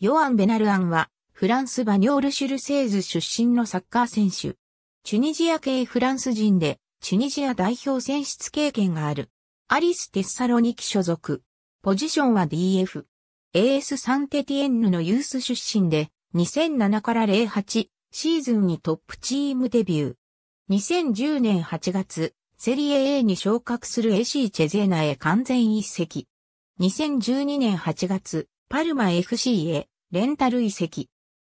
ヨアン・ベナルアンは、フランス・バニョール・シュルセーズ出身のサッカー選手。チュニジア系フランス人で、チュニジア代表選出経験がある。アリス・テッサロニキ所属。ポジションは DF。AS サンテティエンヌのユース出身で、2007から08シーズンにトップチームデビュー。2010年8月、セリエ A に昇格する AC チェゼーナへ完全一席。2012年8月、パルマ FC へレンタル移籍。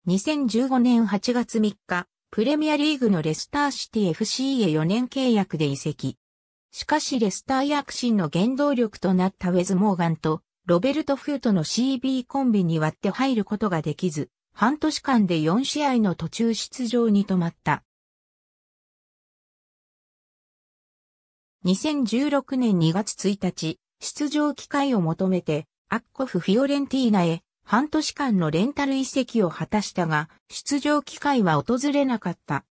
2015年8月3日、プレミアリーグのレスターシティ FC へ4年契約で移籍。しかしレスター躍進の原動力となったウェズ・モーガンとロベルト・フートの CB コンビに割って入ることができず、半年間で4試合の途中出場に止まった。2016年2月1日、出場機会を求めてアッコフ・フィオレンティーナへ半年間のレンタル移籍を果たしたが、出場機会は訪れなかった。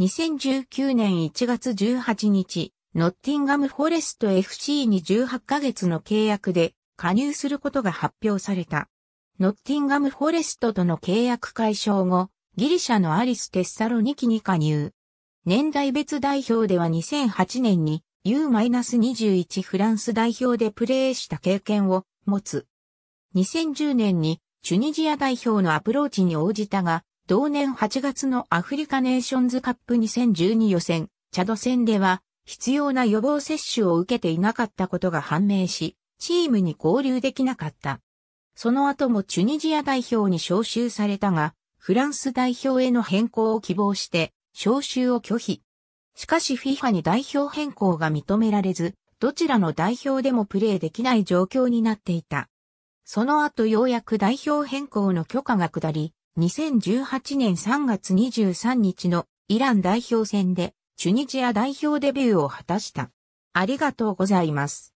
2019年1月18日、ノッティンガム・フォレスト FC に18ヶ月の契約で加入することが発表された。ノッティンガム・フォレストとの契約解消後、ギリシャのアリス・テッサロニキに加入。年代別代表では2008年に U-21 フランス代表でプレーした経験を持つ。2010年にチュニジア代表のアプローチに応じたが、同年8月のアフリカネーションズカップ2012予選、チャド戦では必要な予防接種を受けていなかったことが判明し、チームに合流できなかった。その後もチュニジア代表に招集されたが、フランス代表への変更を希望して、招集を拒否。しかし FIFA に代表変更が認められず、どちらの代表でもプレーできない状況になっていた。その後ようやく代表変更の許可が下り、2018年3月23日のイラン代表戦でチュニジア代表デビューを果たした。ありがとうございます。